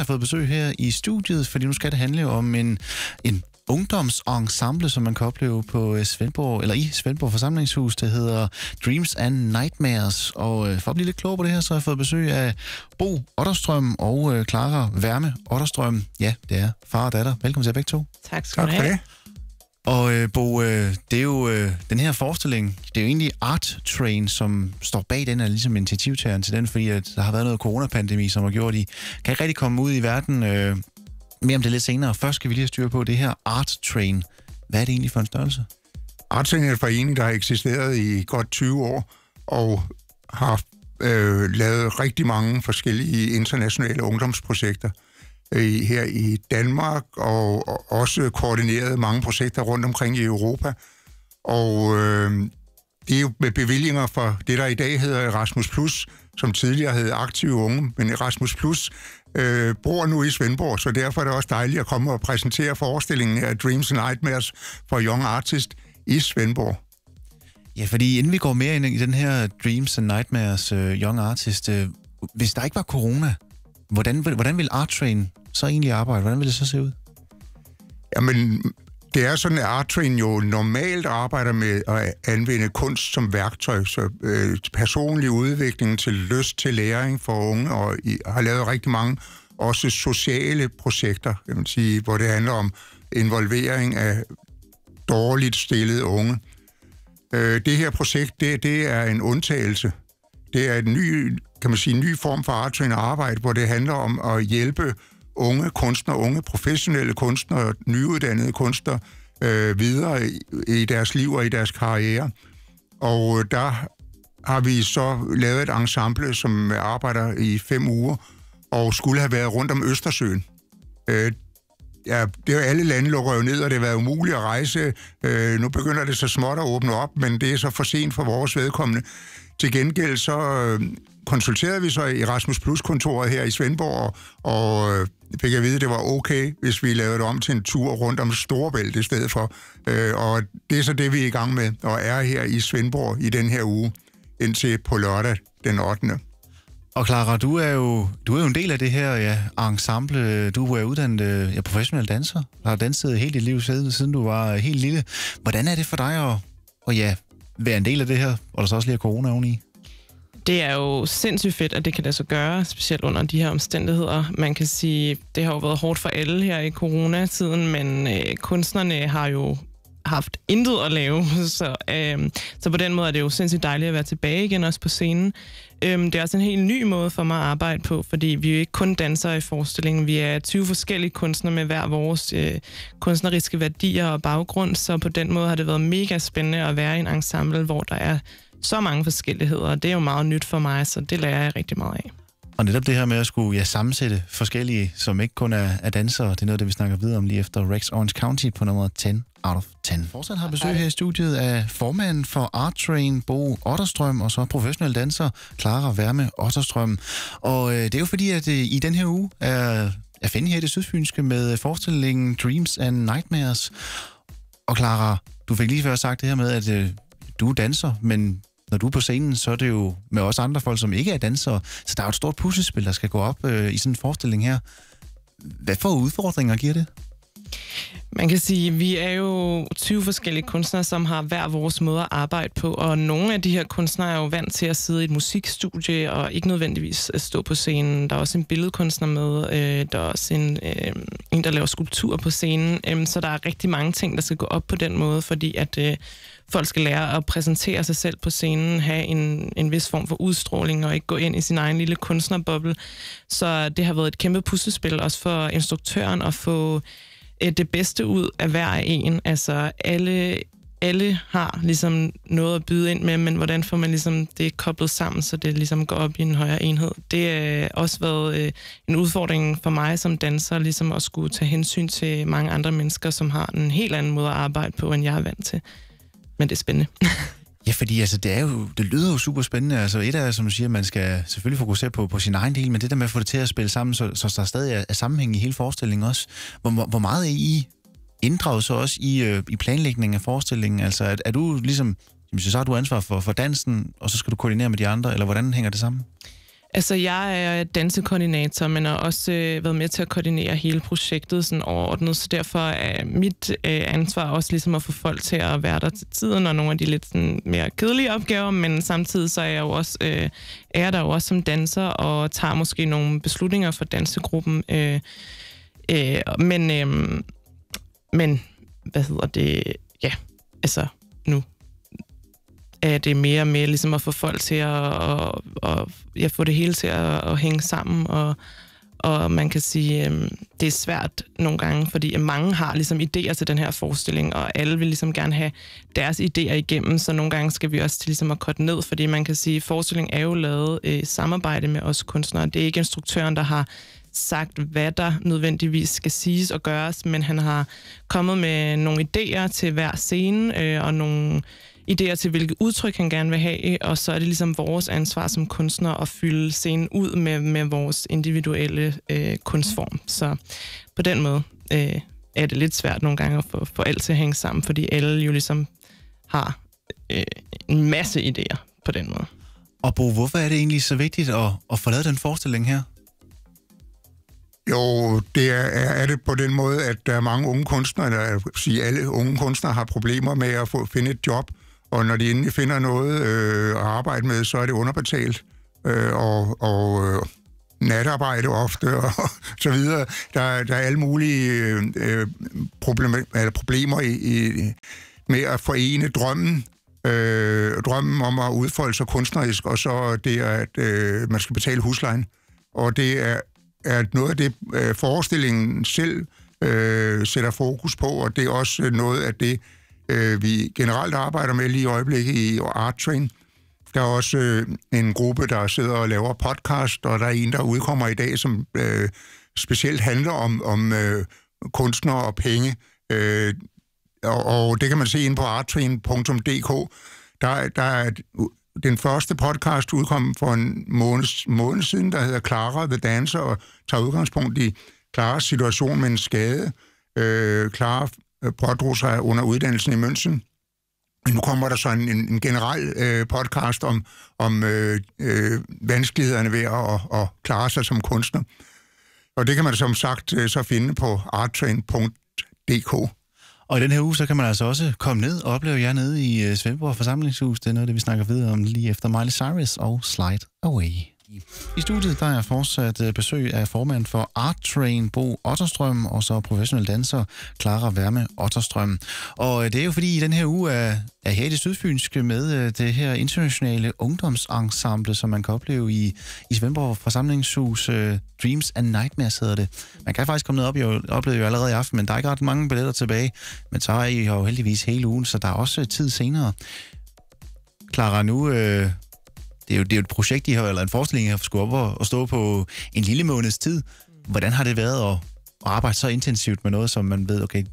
jeg fået besøg her i studiet, fordi nu skal det handle om en, en ungdomsensemble, som man kan opleve på øh, Svendborg, eller i Svendborg Forsamlingshus, det hedder Dreams and Nightmares. Og øh, for at blive lidt klogere på det her, så har jeg fået besøg af Bo Otterstrøm og øh, Clara Værme Otterstrøm. Ja, det er far og datter. Velkommen til jer begge to. Tak skal du have. Og øh, Bo, øh, øh, det er jo øh, den her forestilling, det er jo egentlig Art Train, som står bag den her ligesom initiativtageren til den, fordi at der har været noget coronapandemi, som har gjort, at de kan ikke rigtig komme ud i verden. Øh, mere om det lidt senere. Først skal vi lige have styr på det her Art Train. Hvad er det egentlig for en størrelse? Art Train er en forening, der har eksisteret i godt 20 år, og har øh, lavet rigtig mange forskellige internationale ungdomsprojekter. Øh, i, her i Danmark, og, og også koordineret mange projekter rundt omkring i Europa. Og øh, det er jo med bevillinger fra det, der i dag hedder Erasmus+, Plus, som tidligere hed Aktive Unge, men Erasmus+, Plus, øh, bor nu i Svendborg, så derfor er det også dejligt at komme og præsentere forestillingen af Dreams and Nightmares for Young Artist i Svendborg. Ja, fordi inden vi går mere ind i den her Dreams and Nightmares uh, Young Artist, uh, hvis der ikke var corona, Hvordan, hvordan vil R-Train så egentlig arbejde? Hvordan vil det så se ud? Jamen, det er sådan, at R-Train jo normalt arbejder med at anvende kunst som værktøj, så øh, personlig udvikling til lyst til læring for unge, og I har lavet rigtig mange også sociale projekter, kan man sige, hvor det handler om involvering af dårligt stillede unge. Øh, det her projekt, det, det er en undtagelse. Det er et ny, kan man sige, en ny form for artøjende arbejde, hvor det handler om at hjælpe unge kunstnere, unge professionelle kunstnere, nyuddannede kunstnere øh, videre i, i deres liv og i deres karriere. Og øh, der har vi så lavet et ensemble, som arbejder i fem uger, og skulle have været rundt om Østersøen. Øh, ja, det er alle lande lukker jo ned, og det har været umuligt at rejse. Øh, nu begynder det så småt at åbne op, men det er så for sent for vores vedkommende. Til gengæld så øh, konsulterede vi så i Rasmus Plus-kontoret her i Svendborg, og øh, fik at vide, at det var okay, hvis vi lavede det om til en tur rundt om Storvælt i stedet for. Øh, og det er så det, vi er i gang med, og er her i Svendborg i den her uge, indtil på lørdag den 8. Og Clara, du er jo, du er jo en del af det her ja, ensemble. Du er uddannet øh, ja, professionel danser, Du har danset hele dit liv siden, siden du var øh, helt lille. Hvordan er det for dig at, at ja, være en del af det her, og der så også lige er corona oveni? Det er jo sindssygt fedt, at det kan lade sig gøre, specielt under de her omstændigheder. Man kan sige, det har jo været hårdt for alle her i coronatiden, men øh, kunstnerne har jo haft intet at lave. Så, øh, så på den måde er det jo sindssygt dejligt at være tilbage igen, også på scenen. Øh, det er også en helt ny måde for mig at arbejde på, fordi vi er jo ikke kun dansere i forestillingen. Vi er 20 forskellige kunstnere med hver vores øh, kunstneriske værdier og baggrund, så på den måde har det været mega spændende at være i en ensemble, hvor der er så mange forskelligheder, og det er jo meget nyt for mig, så det lærer jeg rigtig meget af. Og netop det her med at skulle ja, sammensætte forskellige, som ikke kun er, er dansere, det er noget, det vi snakker videre om lige efter Rex Orange County på nummer 10 out of 10. Fortsat har besøg her i studiet af formanden for Art Train, Bo Otterstrøm, og så professionel danser Clara Værme Otterstrøm. Og øh, det er jo fordi, at øh, i den her uge er, er finde her i det sydfynske med forestillingen Dreams and Nightmares. Og Clara, du fik lige før sagt det her med, at øh, du er danser, men når du er på scenen, så er det jo med os andre folk, som ikke er dansere. Så der er jo et stort puslespil, der skal gå op øh, i sådan en forestilling her. Hvad for udfordringer giver det? Man kan sige, vi er jo 20 forskellige kunstnere, som har hver vores måde at arbejde på, og nogle af de her kunstnere er jo vant til at sidde i et musikstudie og ikke nødvendigvis at øh, stå på scenen. Der er også en billedkunstner med, øh, der er også en, øh, en, der laver skulptur på scenen, øhm, så der er rigtig mange ting, der skal gå op på den måde, fordi at folk skal lære at præsentere sig selv på scenen, have en, en vis form for udstråling og ikke gå ind i sin egen lille kunstnerboble. Så det har været et kæmpe puslespil også for instruktøren at få øh, det bedste ud af hver en. Altså alle, alle har ligesom noget at byde ind med, men hvordan får man ligesom det koblet sammen, så det ligesom går op i en højere enhed. Det har øh, også været øh, en udfordring for mig som danser, ligesom at skulle tage hensyn til mange andre mennesker, som har en helt anden måde at arbejde på, end jeg er vant til. Men det er spændende. Ja, fordi altså, det, er jo, det lyder jo super spændende. Altså, et af som du siger, man skal selvfølgelig fokusere på, på sin egen del, men det der med at få det til at spille sammen, så, så der stadig er, sammenhæng i hele forestillingen også. Hvor, hvor, hvor meget er I inddraget så også i, øh, i planlægningen af forestillingen? Altså, er, er du ligesom, så har du ansvar for, for dansen, og så skal du koordinere med de andre, eller hvordan hænger det sammen? Altså, jeg er dansekoordinator, men har også øh, været med til at koordinere hele projektet sådan overordnet, så derfor er mit øh, ansvar også ligesom at få folk til at være der til tiden, og nogle af de lidt sådan, mere kedelige opgaver, men samtidig så er jeg jo også, øh, er der jo også som danser, og tager måske nogle beslutninger for dansegruppen. Øh, øh, men, øh, men, hvad hedder det, ja, altså nu er det mere med ligesom at få folk til at og, og, ja, få det hele til at, at hænge sammen. Og, og man kan sige, øh, det er svært nogle gange, fordi mange har ligesom idéer til den her forestilling, og alle vil ligesom gerne have deres idéer igennem, så nogle gange skal vi også til ligesom at korte ned, fordi man kan sige, at er jo lavet øh, i øh, samarbejde med os kunstnere. Det er ikke instruktøren, der har sagt, hvad der nødvendigvis skal siges og gøres, men han har kommet med nogle idéer til hver scene øh, og nogle idéer til, hvilke udtryk han gerne vil have, og så er det ligesom vores ansvar som kunstnere at fylde scenen ud med, med vores individuelle øh, kunstform. Så på den måde øh, er det lidt svært nogle gange at få, få alt til at hænge sammen, fordi alle jo ligesom har øh, en masse idéer på den måde. Og Bo, hvorfor er det egentlig så vigtigt at, at få lavet den forestilling her? Jo, det er, er det på den måde, at der er mange unge kunstnere, eller sige alle unge kunstnere har problemer med at få, finde et job, og når de endelig finder noget øh, at arbejde med, så er det underbetalt øh, og, og øh, natarbejde ofte og, og så videre. Der, der er alle mulige øh, øh problem, eller problemer i, i, med at forene drømmen øh, drømmen om at udfolde sig kunstnerisk, og så det, at øh, man skal betale huslejen. Og det er, er noget af det, øh, forestillingen selv øh, sætter fokus på, og det er også noget af det, øh, vi generelt arbejder med lige i øjeblikket i Art Train. Der er også øh, en gruppe, der sidder og laver podcast, og der er en, der udkommer i dag, som øh, specielt handler om, om øh, kunstnere og penge. Øh, og, og det kan man se inde på arttrain.dk. Der, der er den første podcast udkom for en måned, måned siden, der hedder Clara the Dancer, og tager udgangspunkt i Claras situation med en skade. Øh, Clara Øh, pådrog sig under uddannelsen i München. Nu kommer der så en, en generel øh, podcast om, om øh, øh, vanskelighederne ved at, at klare sig som kunstner. Og det kan man som sagt øh, så finde på arttrain.dk. Og i den her uge, så kan man altså også komme ned og opleve jer nede i øh, Svendborg Forsamlingshus. Det er noget, det vi snakker videre om lige efter Miley Cyrus og Slide Away. I studiet der er fortsat øh, besøg af formand for Art Train, Bo Otterstrøm, og så professionel danser Clara Værme Otterstrøm. Og øh, det er jo fordi, i den her uge er, er her i det sydfynske med øh, det her internationale ungdomsensemble, som man kan opleve i, i Svendborg forsamlingshus uh, Dreams and Nightmares hedder det. Man kan faktisk komme ned op, jeg oplevede jo allerede i aften, men der er ikke ret mange billetter tilbage. Men så er I jo heldigvis hele ugen, så der er også tid senere. Clara, nu... Øh det er jo, det er jo et projekt, I har, eller en forestilling, I har skulle op og, og stå på en lille måneds tid. Hvordan har det været at, at arbejde så intensivt med noget, som man ved, okay,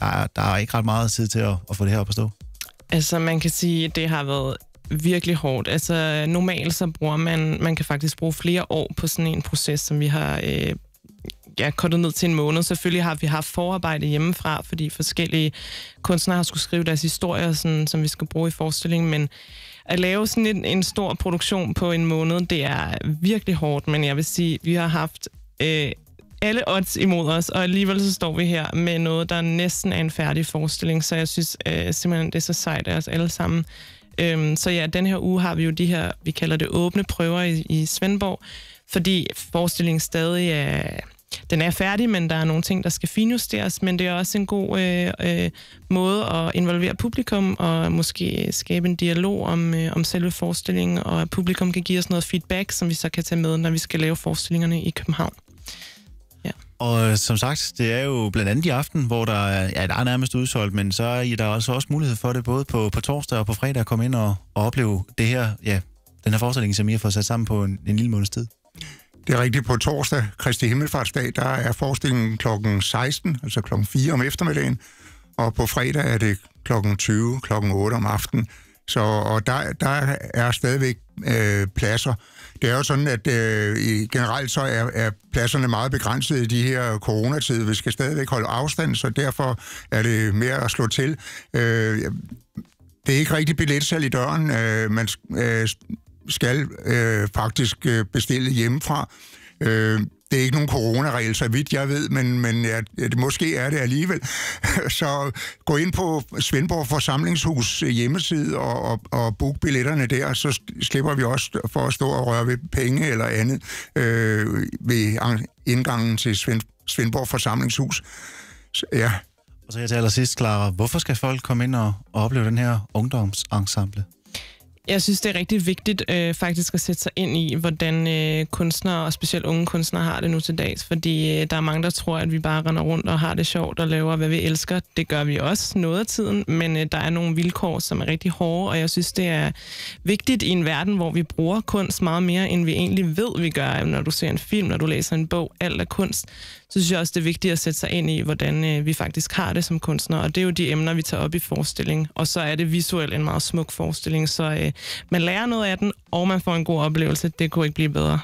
der er, der er ikke ret meget tid til at, at få det her op at stå? Altså, man kan sige, at det har været virkelig hårdt. Altså, normalt så bruger man, man kan faktisk bruge flere år på sådan en proces, som vi har øh, ja, kortet ned til en måned. Selvfølgelig har vi haft forarbejde hjemmefra, fordi forskellige kunstnere har skulle skrive deres historier, sådan, som vi skal bruge i forestillingen, men at lave sådan en, en stor produktion på en måned, det er virkelig hårdt, men jeg vil sige, vi har haft øh, alle odds imod os, og alligevel så står vi her med noget, der næsten er en færdig forestilling, så jeg synes øh, simpelthen, det er så sejt af os alle sammen. Øhm, så ja, den her uge har vi jo de her, vi kalder det åbne prøver i, i Svendborg, fordi forestillingen stadig er den er færdig, men der er nogle ting, der skal finjusteres, men det er også en god øh, øh, måde at involvere publikum og måske skabe en dialog om, øh, om selve forestillingen, og at publikum kan give os noget feedback, som vi så kan tage med, når vi skal lave forestillingerne i København. Ja. Og øh, som sagt, det er jo blandt andet i aften, hvor der er, ja, der er nærmest udsolgt, men så er der også, altså også mulighed for det både på, på torsdag og på fredag at komme ind og, og opleve det her, ja, den her forestilling, som I har fået sat sammen på en, en lille måneds tid. Det er rigtigt. På torsdag, Kristi Himmelfartsdag, der er forestillingen kl. 16, altså kl. 4 om eftermiddagen. Og på fredag er det kl. 20, kl. 8 om aftenen. Så, og der, der er stadigvæk øh, pladser. Det er jo sådan, at øh, generelt så er, er pladserne meget begrænsede i de her coronatider. Vi skal stadigvæk holde afstand, så derfor er det mere at slå til. Øh, det er ikke rigtig billetsalg i døren. Øh, man, øh, skal øh, faktisk øh, bestille hjemmefra. Øh, det er ikke nogen coronaregel, så vidt jeg ved, men, men ja, det, måske er det alligevel. så gå ind på Svendborg Forsamlingshus hjemmeside og, og, og book billetterne der, så slipper vi også for at stå og røre ved penge eller andet øh, ved indgangen til Svend, Svendborg Forsamlingshus. Så, ja. Og så jeg til allersidst, Clara, hvorfor skal folk komme ind og, og opleve den her ungdomsensemble? Jeg synes, det er rigtig vigtigt øh, faktisk at sætte sig ind i, hvordan øh, kunstnere, og specielt unge kunstnere, har det nu til dags. Fordi øh, der er mange, der tror, at vi bare render rundt og har det sjovt og laver, hvad vi elsker. Det gør vi også noget af tiden, men øh, der er nogle vilkår, som er rigtig hårde, og jeg synes, det er vigtigt i en verden, hvor vi bruger kunst meget mere, end vi egentlig ved, vi gør. Når du ser en film, når du læser en bog, alt er kunst så synes jeg også, det er vigtigt at sætte sig ind i, hvordan øh, vi faktisk har det som kunstnere. Og det er jo de emner, vi tager op i forestilling. Og så er det visuelt en meget smuk forestilling, så øh, man lærer noget af den, og man får en god oplevelse. Det kunne ikke blive bedre.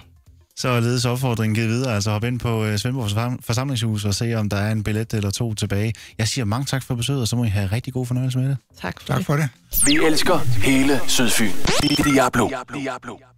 Så er ledes opfordringen givet videre. Altså hop ind på øh, Svendborg Forsamlingshus og se, om der er en billet eller to tilbage. Jeg siger mange tak for besøget, og så må I have rigtig god fornøjelse med det. Tak for, tak for det. Vi elsker hele Sydfyn. Diablo. Diablo.